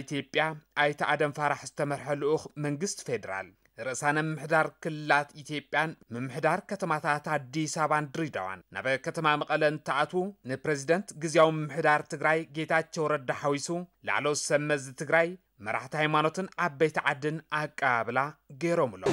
ኢትዮጵያ ኣይተ ኣደም ፋራሕ ዝተመርሐ ልኡኽ መንግስቲ ፌደራል ርእሳነ ምምሕዳር ክልላት ኢትዮጵያን ምምሕዳር ከተማታት ኣዲስ ኣበባን ድሪዳዋን ናብ ከተማ መቐለ እንተኣትዉ ንፕሬዚደንት ግዜያዊ ምምሕዳር ትግራይ ጌታቸው ረዳ ሓዊሱ ላዕሎ ሰመዚ ትግራይ መራሕቲ ሃይማኖትን ዓበይቲ ዓድን ኣቀባብላ ገይሮምሎ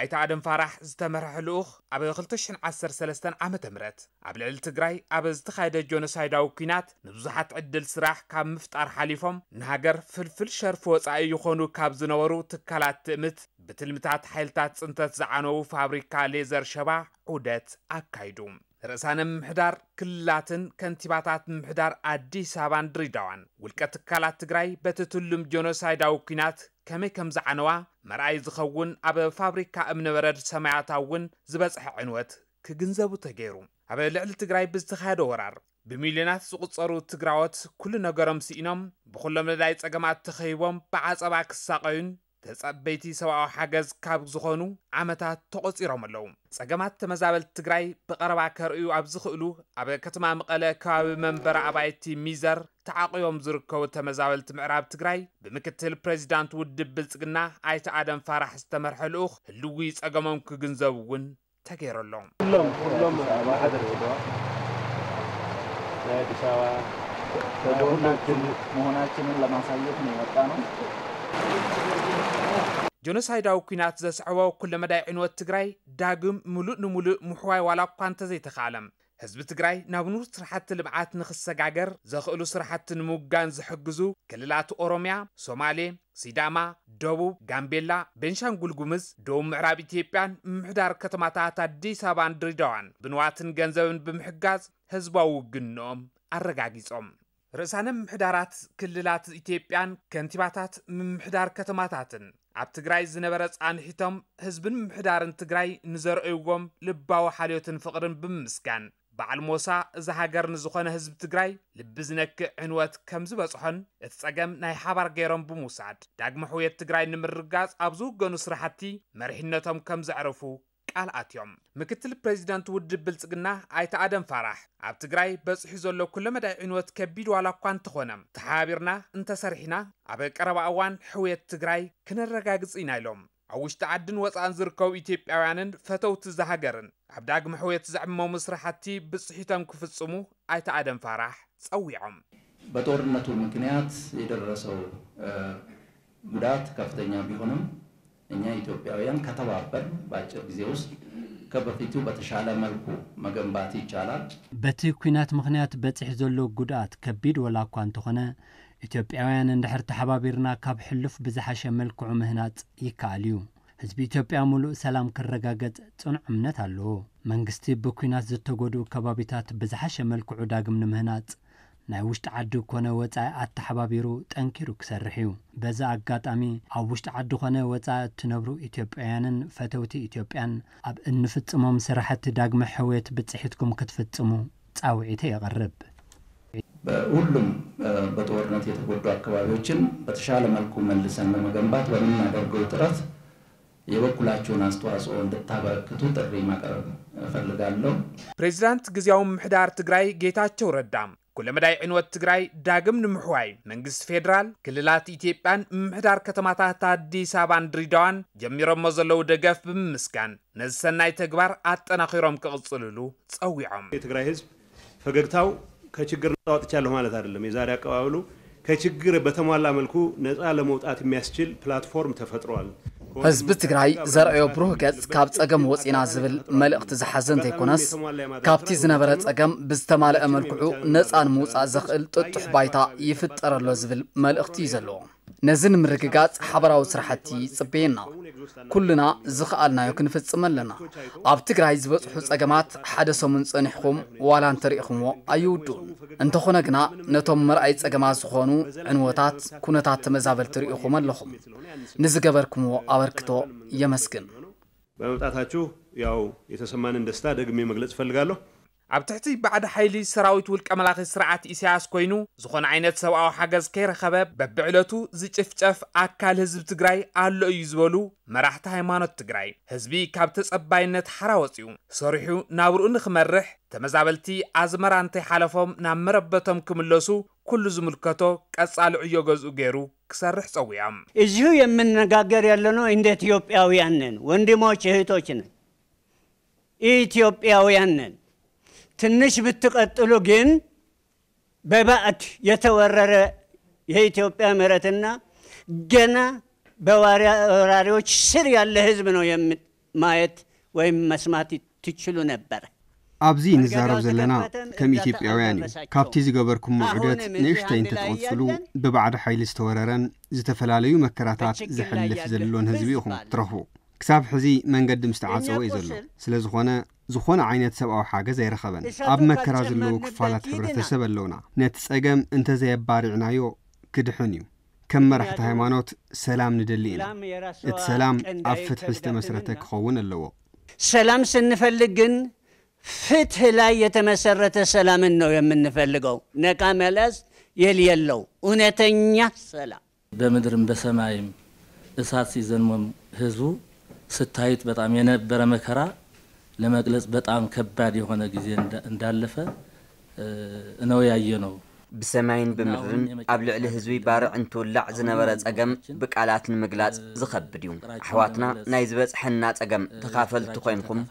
ብኣይተ ኣደም ፋራሕ ዝተመርሐ ልኡኽ ኣብ 213 ዓ ም ኣብ ልዕሊ ትግራይ ኣብ ዝተኻየደ ጆኖሳይዳዊ ኩናት ንብዙሓት ዕድል ስራሕ ካብ ምፍጣር ሓሊፎም ንሃገር ፍልፍል ሸርፊ ወፃኢ ይኾኑ ካብ ዝነበሩ ትካላት ትእምት ብትልምታት ሓይልታት ፅንተት ዝዓነዉ ፋብሪካ ሌዘር ሸባ ዑደት ኣካይዱ ርእሳነ ምምሕዳር ክልላትን ከንቲባታት ምምሕዳር ኣዲስ ኣበባን ድሪዳዋን ውልቀ ትካላት ትግራይ በቲ ትሉም ጀኖሳይዳዊ ኩናት ከመይ ከም ዝዓነዋ መርኣይ ዝኸውን ኣብ ፋብሪካ እምነበረድ እውን ዝበፅሐ ዕንወት ክግንዘቡ ተገይሩ ኣብ ልዕሊ ትግራይ ብዝተኻየደ ወራር ብሚልዮናት ዝቑፀሩ ትግራዎት ኩሉ ነገሮም ስኢኖም ብኹሎም ነዳይ ፀገማት ተኸይቦም ብዓፀባ ክሳቀዩን ተጸበይቲ ሰብኣዊ ሓገዝ ካብ ዝኾኑ ዓመታት ተቖጺሮም ኣለዉ ጸገማት ተመዛበልቲ ትግራይ ብቐረባ ከርእዩ ኣብ ዝኽእሉ ኣብ ከተማ መቐለ ከባቢ መንበረ ኣባይቲ ሚዘር ተዓቒቦም ዝርከቡ ተመዛበልቲ ምዕራብ ትግራይ ብምክትል ፕሬዚዳንት ውድብ ብልጽግና ኣይተ ኣደም ፋራሕ ዝተመርሐ ልኡኽ ህልዊ ጸገሞም ክግንዘቡ እውን ተገይሩ ኣሎ ኩሎም አዲስ አበባ መሆናችንን ለማሳየት ነው ነው ጆኖሳይዳዊ ኩናት ዘስዕቦ ኩሉ መዳይ ዕንወት ትግራይ ዳግም ሙሉእ ንሙሉእ ምሕዋይ ዋላ እኳ እንተዘይተኻኣለ ህዝቢ ትግራይ ናብ ንቡር ስራሕቲ ልምዓት ንኽሰጋገር ዘኽእሉ ስራሕቲ ንምውጋን ዝሕግዙ ክልላት ኦሮምያ ሶማሌ ሲዳማ ደቡብ ጋምቤላ ቤንሻንጉል ጉምዝ ደቡብ ምዕራብ ኢትዮጵያን ምምሕዳር ከተማታት ኣዲስ ኣበባን ድሪዳዋን ብንዋትን ገንዘብን ብምሕጋዝ ህዝባዊ ውግንኦም ኣረጋጊጾም ርእሳነ ምምሕዳራት ክልላት ኢትጵያን ከንቲባታት ምምሕዳር ከተማታትን ኣብ ትግራይ ዝነበረ ጻንሒቶም ህዝብን ምምሕዳርን ትግራይ ንዘርአይዎም ልባዊ ሓልዮትን ፍቕርን ብምምስጋን በዓል ሞሳ እዛ ሃገር ንዝኾነ ህዝቢ ትግራይ ልቢዝነክእ ዕንወት ከም ዝበጽሖን እቲ ጸገም ናይ ሓባር ገይሮም ብምውሳድ ዳግሚ ሕውየት ትግራይ ንምርጋጽ ኣብ ዝውገኑ ስራሕቲ መሪሕነቶም ከም ዘዕርፉ ቃል ኣትዮም ምክትል ፕሬዚደንት ውድብ ብልፅግና ኣይተ ኣደም ፋራሕ ኣብ ትግራይ በፅሑ ዘሎ ኩሎ መዳይ ዕንወት ከቢድ ዋላ እኳ እንተኾነ ተሓባቢርና እንተሰሪሕና ኣብ ቀረባ እዋን ሕውየት ትግራይ ክነረጋግፅ ኢና ኢሎም ኣብ ውሽጢ ዓድን ወፃእን ዝርከቡ ኢትዮጵያውያንን ፈተውቲ ዝሃገርን ኣብ ዳግሚ ሕውየት ዘዕምመሙ ስራሕቲ ብፅሒቶም ክፍፅሙ ኣይተ ኣደም ፋራሕ ፀዊዖም በጦርነቱ ምክንያት የደረሰው ጉዳት ከፍተኛ ቢሆንም እኛ ኢትዮጵያውያን ከተባበር በአጭር ጊዜ ውስጥ ከበፊቱ በተሻለ መልኩ መገንባት ይቻላል። በቲ ኩናት ምክንያት በፅሕ ዘሎ ጉድኣት ከቢድ ወላ እኳ እንተኾነ ኢትዮጵያውያን እንድሕር ተሓባቢርና ካብ ሕልፍ ብዝሓሸ መልክዑ ምህናፅ ይከኣል እዩ ህዝቢ ኢትዮጵያ ሙሉእ ሰላም ክረጋገጽ ጽኑዕ እምነት ኣለዎ መንግስቲ ብኩናት ዝተጎድኡ ከባቢታት ብዝሓሸ መልክዑ ዳግም ንምህናፅ ናይ ውሽጢ ዓዲ ኮነ ወፃኢ ኣተሓባቢሩ ጠንኪሩ ክሰርሕ እዩ በዚ ኣጋጣሚ ኣብ ውሽጢ ዓዲ ኮነ ወፃኢ እትነብሩ ኢትዮጵያውያንን ፈተውቲ ኢትዮጵያን ኣብ እንፍፅሞም ስራሕቲ ዳግመ ሕውየት ብፅሒትኩም ክትፍፅሙ ፃውዒተ የቐርብ ሁሉም በጦርነት የተጎዱ ኣከባቢዎችን በተሻለ መልኩ መልሰን ለመገንባት በምናደርገው ጥረት የበኩላቸውን ኣስተዋጽኦ እንድታበረክቱ ጥሪ ማቅረብ እፈልጋለሁ። ፕሬዚዳንት ግዜያዊ ምምሕዳር ትግራይ ጌታቸው ረዳም ኩለመዳይ ዕንወት ትግራይ ዳግም ንምሕዋይ መንግስቲ ፌደራል ክልላት ኢትዮጵያን ምምሕዳር ከተማታት ኣዲስ ኣበባን ድሪዳዋን ጀሚሮሞ ዘለዉ ደገፍ ብምምስጋን ነዚ ሰናይ ተግባር ኣጠናኺሮም ክቕፅልሉ ፀዊዖም የትግራይ ህዝብ ፈገግታው ከችግር ነፃ ወጥቻለሁ ማለት አይደለም። የዛሬ አቀባበሉ ከችግር በተሟላ መልኩ ነፃ ለመውጣት የሚያስችል ፕላትፎርም ተፈጥሯል። هزب تگرای زر ایوبروه کرد کابت اگم وس این عزبل ملک تز حزن تکوناس کابتی زنبرت اگم بستمال امرکو نز آن موس از خیل تطح بایتا یفت ارلوزبل ملک تیزلو نزن مرکگات حبر او سرحتی ኩልና ዝኽኣልናዮ ክንፍፅም ኣለና ኣብ ትግራይ ዝበፅሑ ፀገማት ሓደ ሰሙን ፀኒሕኩም ዋላ እንተሪኢኹምዎ ኣይውድኡን እንተኾነ ግና ነቶም መርኣይ ፀገማት ዝኾኑ ዕንወታት ኩነታት ተመዛበልቲ ርኢኹም ኣለኹም ንዝገበርኩምዎ ኣበርክቶ የመስግን በመምጣታችሁ ያው የተሰማንን ደስታ ደግሜ መግለጽ እፈልጋለሁ ኣብ ትሕቲ ባዕዲ ሓይሊ ሰራዊት ውልቀ መላኺ ስርዓት እስያስ ኮይኑ ዝኾነ ዓይነት ሰብኣዊ ሓገዝ ከይረኸበ በብዕለቱ ዝጭፍጨፍ ኣካል ህዝቢ ትግራይ ኣሎ እዩ ዝበሉ መራሕቲ ሃይማኖት ትግራይ ህዝቢ ካብ ተጸባይነት ሓራ ወፂኡ ሰሪሑ ናብርኡ ንኽመርሕ ተመዛበልቲ ኣዝመራ እንተይሓለፎም ናብ መረበቶም ክምለሱ ኩሉ ዝምልከቶ ቀጻሊ ዕዮ ገዝኡ ገይሩ ክሰርሕ ጸዊዖም እዚሁ የምነጋገር ያለኖ እንደ ኢትዮጵያውያንን ወንድሞች እህቶች ትንሽ ብትቀጥሉ ግን በባዕድ የተወረረ የኢትዮጵያ ምረትና ገና በወራሪዎች ስር ያለ ህዝብ ነው የማየት ወይም መስማት ትችሉ ነበር ኣብዚ ንዛረብ ዘለና ከም ኢትዮጵያውያን እዩ ካብቲ ዝገበርኩሞ ዑደት ንእሽተይ እንተትቆፅሉ ብባዕዲ ሓይሊ ዝተወረረን ዝተፈላለዩ መከራታት ዘሕልፍ ዘለሎን ህዝቢ ኢኹም ትረኽቡ ክሳብ ሕዚ መንገዲ ምስተዓፀወ እዩ ዘሎ ስለ ዝኾነ ዝኾነ ዓይነት ሰብኣዊ ሓገዝ ኣይረኸበን ኣብ መከራ ዘለዉ ክፋላት ሕብረተሰብ ኣለውና ነቲ ጸገም እንተዘየባሪዕናዮ ክድሕን እዩ ከም መራሕቲ ሃይማኖት ሰላም ንደሊ ኢና እቲ ሰላም ኣብ ፍትሒ ዝተመስረተ ክኸውን ኣለዎ ሰላም ስንፈልግ ግን ፍትሕ ላይ የተመሰረተ ሰላምን ነው የምንፈልገው። ነቃ መለስ የልየለው እውነተኛ ሰላም በምድርም በሰማይም እሳት ሲዘንሞም ህዝቡ ስታዩት በጣም የነበረ መከራ لما قلت بتعم كبار يهونا جزيه اندالفه انا ينو بسماين بمرن أبلع له زوي بارع انتو اللع زنبرت أقم بكالات المقلات زخبديو حواتنا نايزبت حنات أقم تخافل تقينكم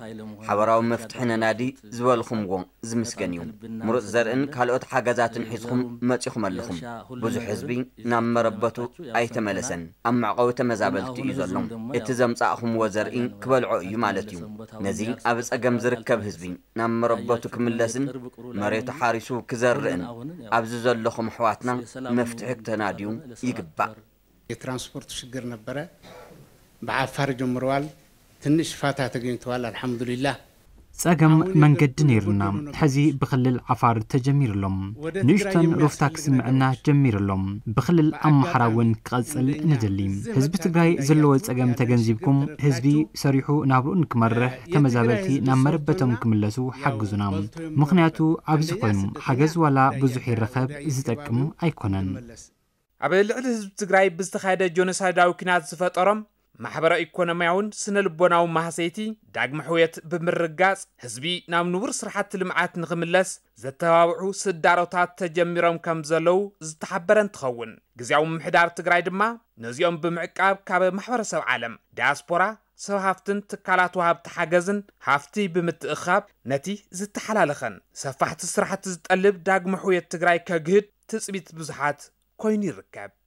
حوراو مفتحنا نادي زوالخم غون زمسقنيو مرز زرن كالوت حاجزات حيزخم ما تيخم اللخم بوزو حزبي نام مربطو أي تملسن أما قوة مزابل تيزولهم اتزم ساقهم وزرئين كبال عقيو مالتيو نزي أبس أقم زركب حزبي نام مربطو كملسن مريت حارسو كزرئن ኣብዚ ዘለኹም ኣሕዋትና መፍትሒ ክተናድዩ ይግባእ የትራንስፖርት ሽግር ነበረ ብዓፋር ጀምረዋል ትንሽ ፋታ ተገኝተዋል አልሐምዱሊላህ ጸገም መንገዲ ነይሩና ሕዚ ብክልል ዓፋር ተጀሚሩሎም ንእሽቶን ሩፍታ ክስምዐና ጀሚሩሎም ብክልል ኣመሓራ እውን ክቐፅል ንደሊ ህዝቢ ትግራይ ዘለዎ ጸገም ተገንዚብኩም ህዝቢ ሰሪሑ ናብርኡ ንክመርሕ ተመዛበልቲ ናብ መረበቶም ክምለሱ ሓግዙና ምክንያቱ ኣብዚ ኮይኑ ሓገዝ ዋላ ብዙሕ ይረኸብ ዝጠቅም ኣይኮነን ኣብ ልዕሊ ህዝቢ ትግራይ ብዝተካየደ ጆኖሳይዳዊ ኩናት ዝፈጠሮም ማሕበረ ኢኮኖምያውን ስነ ልቦናዊ ማህሰይቲ ዳግሚ ሕውየት ብምርጋጽ ህዝቢ ናብ ንቡር ስራሕቲ ልምዓት ንኽምለስ ዘተባብዑ ስዳሮታት ተጀሚሮም ከም ዘለዉ ዝተሓበረ እንትኸውን ግዜያዊ ምምሕዳር ትግራይ ድማ ነዚኦም ብምዕቃብ ካብ ማሕበረሰብ ዓለም ዳያስፖራ ሰብ ሃፍትን ትካላት ውሃብቲ ሓገዝን ሃፍቲ ብምትእኻብ ነቲ ዝተሓላለኸን ሰፋሕቲ ስራሕቲ ዝጠልብ ዳግሚ ሕውየት ትግራይ ከግህድ ትፅቢት ብዙሓት ኮይኑ ይርከብ